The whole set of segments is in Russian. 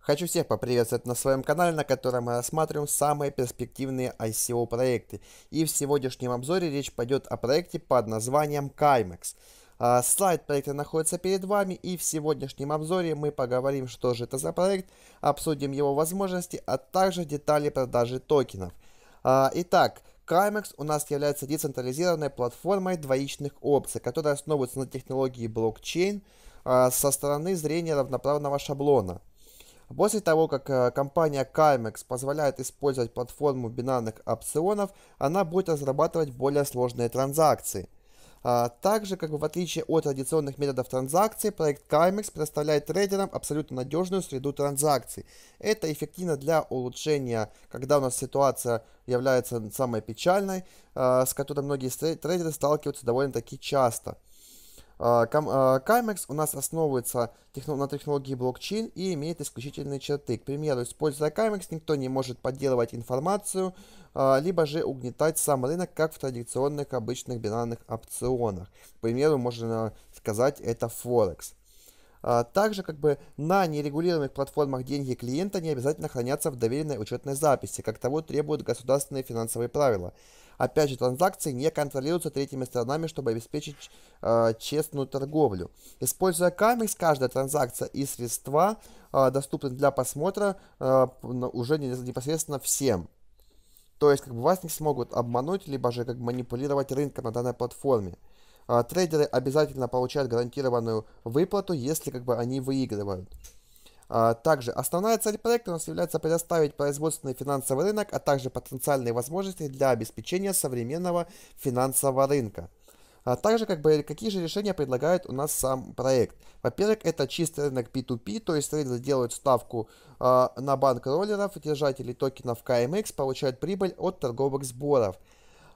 Хочу всех поприветствовать на своем канале, на котором мы рассматриваем самые перспективные ICO проекты. И в сегодняшнем обзоре речь пойдет о проекте под названием Kymex. А, слайд проекта находится перед вами и в сегодняшнем обзоре мы поговорим, что же это за проект, обсудим его возможности, а также детали продажи токенов. А, итак, Carmex у нас является децентрализированной платформой двоичных опций, которая основывается на технологии блокчейн а, со стороны зрения равноправного шаблона. После того, как э, компания Carmex позволяет использовать платформу бинарных опционов, она будет разрабатывать более сложные транзакции – а, также, как бы в отличие от традиционных методов транзакции, проект Каймекс предоставляет трейдерам абсолютно надежную среду транзакций. Это эффективно для улучшения, когда у нас ситуация является самой печальной, а, с которой многие трейдеры сталкиваются довольно-таки часто. А, Каймекс у нас основывается на технологии блокчейн и имеет исключительные черты. К примеру, используя Каймекс, никто не может подделывать информацию, а, либо же угнетать сам рынок, как в традиционных обычных бинарных опционах. К примеру, можно сказать, это Форекс. А, также как бы на нерегулированных платформах деньги клиента не обязательно хранятся в доверенной учетной записи, как того требуют государственные финансовые правила. Опять же, транзакции не контролируются третьими сторонами, чтобы обеспечить э, честную торговлю. Используя Камекс, каждая транзакция и средства э, доступны для просмотра э, уже непосредственно всем. То есть, как бы вас не смогут обмануть, либо же как бы, манипулировать рынком на данной платформе. Э, трейдеры обязательно получают гарантированную выплату, если как бы они выигрывают. А, также основная цель проекта у нас является предоставить производственный финансовый рынок, а также потенциальные возможности для обеспечения современного финансового рынка. А также как бы, какие же решения предлагает у нас сам проект. Во-первых, это чистый рынок P2P, то есть трейдеры делают ставку э, на банк роллеров, держатели токенов KMX получают прибыль от торговых сборов –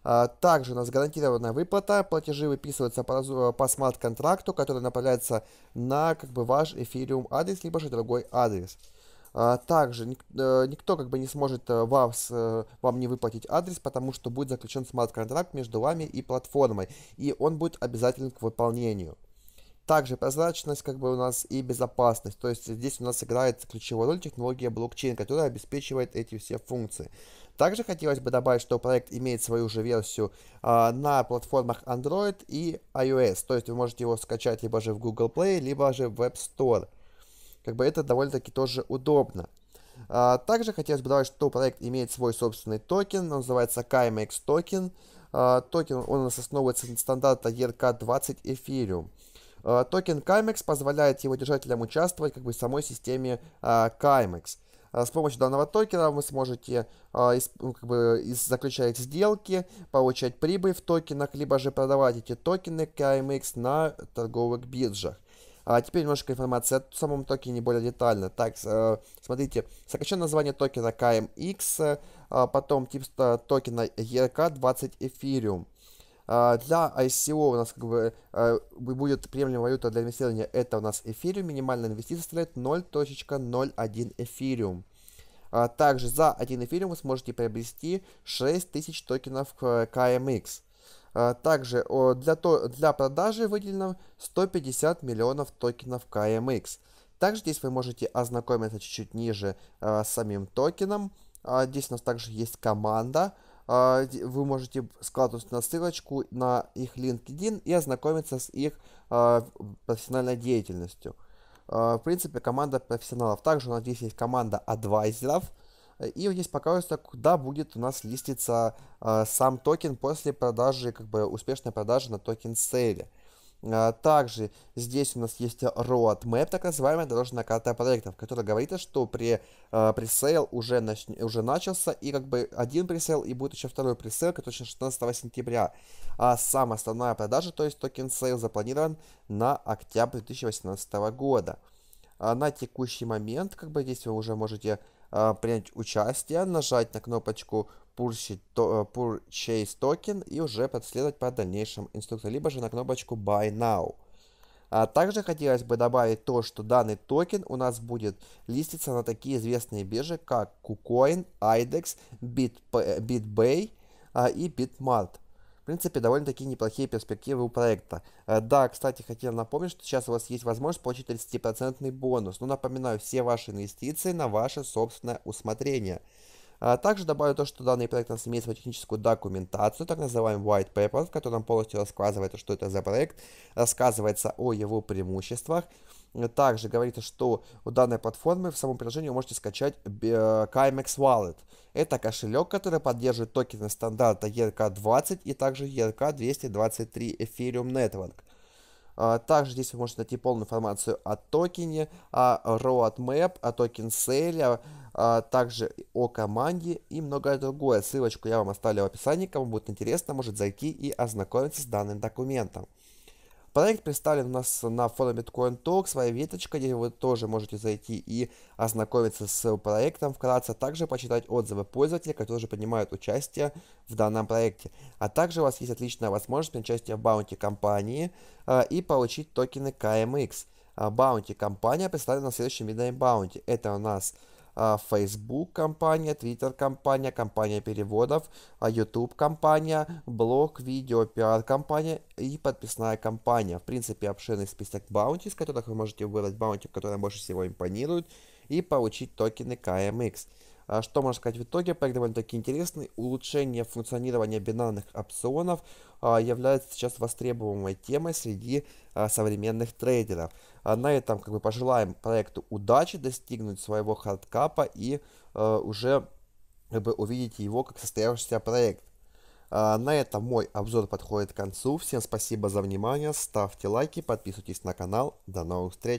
а, также у нас гарантированная выплата, платежи выписываются по, э, по смарт-контракту, который направляется на как бы ваш эфириум адрес, либо же другой адрес. А, также э, никто как бы не сможет э, вам вам не выплатить адрес, потому что будет заключен смарт-контракт между вами и платформой, и он будет обязателен к выполнению. Также прозрачность как бы у нас и безопасность, то есть здесь у нас играет ключевую роль технология блокчейн, которая обеспечивает эти все функции. Также хотелось бы добавить, что проект имеет свою же версию а, на платформах Android и iOS, то есть вы можете его скачать либо же в Google Play, либо же в App Store. Как бы это довольно-таки тоже удобно. А, также хотелось бы добавить, что проект имеет свой собственный токен, он называется KMX токен. А, токен он у нас основывается на стандарта ERK20 Ethereum. А, токен KMX позволяет его держателям участвовать как бы в самой системе а, KMX. Э, с помощью данного токена вы сможете, э, ну, как бы, заключать сделки, получать прибыль в токенах, либо же продавать эти токены KMX на торговых биржах. А теперь немножко информации о самом токене более детально. Так, э, смотрите, сокращенное название токена KMX, потом тип токена ERK20 Ethereum. А, для ICO у нас как бы э, будет приемлемая валюта для инвестирования, это у нас эфириум, минимальная инвестиция составляет 0.01 эфириум. А также за один эфириум вы сможете приобрести 6000 токенов KMX. Э, а также для, то, для продажи выделено 150 миллионов токенов KMX. Также здесь вы можете ознакомиться чуть-чуть ниже э, с самим токеном. здесь у нас также есть команда, а, вы можете складывать на ссылочку на их LinkedIn и ознакомиться с их а, профессиональной деятельностью. А, в принципе, команда профессионалов. Также у нас здесь есть команда адвайзеров. И здесь показывается, куда будет у нас листиться сам токен после продажи, как бы успешной продажи на токен сейле. А, также здесь у нас есть roadmap, так называемая дорожная карта проектов, которая говорит, что при, э, пресейл уже, нач... уже начался, и как бы один пресейл, и будет еще второй пресейл, который 16 сентября. А самая основная продажа, то есть токен сейл, запланирован на октябрь 2018 года. А на текущий момент, как бы здесь вы уже можете принять участие, нажать на кнопочку Purchase э, токен и уже подследовать по дальнейшим инструкциям, либо же на кнопочку Buy Now. А также хотелось бы добавить то, что данный токен у нас будет листиться на такие известные биржи, как KuCoin, IDEX, Bit, э, BitBay а, и BitMart. В принципе, довольно-таки неплохие перспективы у проекта. Э, да, кстати, хотел напомнить, что сейчас у вас есть возможность получить 30% бонус. Но напоминаю, все ваши инвестиции на ваше собственное усмотрение. А также добавлю то, что данный проект у нас имеет свою техническую документацию, так называемый white paper, в котором полностью рассказывается, что это за проект, рассказывается о его преимуществах. Также говорится, что у данной платформы в самом приложении вы можете скачать э, KMX Wallet. Это кошелек, который поддерживает токены стандарта ERC-20 и также ERC-223 Ethereum Network. А, также здесь вы можете найти полную информацию о токене, о roadmap, о токен сейле, а также о команде и многое другое. Ссылочку я вам оставлю в описании, кому будет интересно, может зайти и ознакомиться с данным документом. Проект представлен у нас на форуме Bitcoin Talk, своя веточка, где вы тоже можете зайти и ознакомиться с проектом вкратце, а также почитать отзывы пользователей, которые принимают участие в данном проекте. А также у вас есть отличная возможность принять участие в баунти компании э, и получить токены KMX. А, баунти компания представлена следующим видом баунти. Это у нас а, Facebook компания, Twitter компания, компания переводов, а, YouTube компания, блог, видео, пиар компания и подписная компания. В принципе, обширный список баунти, из которых вы можете выбрать баунти, которые больше всего импонируют, и получить токены KMX. А что можно сказать в итоге? Проект довольно-таки интересный. Улучшение функционирования бинарных опционов а, является сейчас востребованной темой среди а, современных трейдеров. На этом как бы пожелаем проекту удачи достигнуть своего хардкапа и уже как бы, увидеть его как состоявшийся проект. На этом мой обзор подходит к концу. Всем спасибо за внимание, ставьте лайки, подписывайтесь на канал. До новых встреч!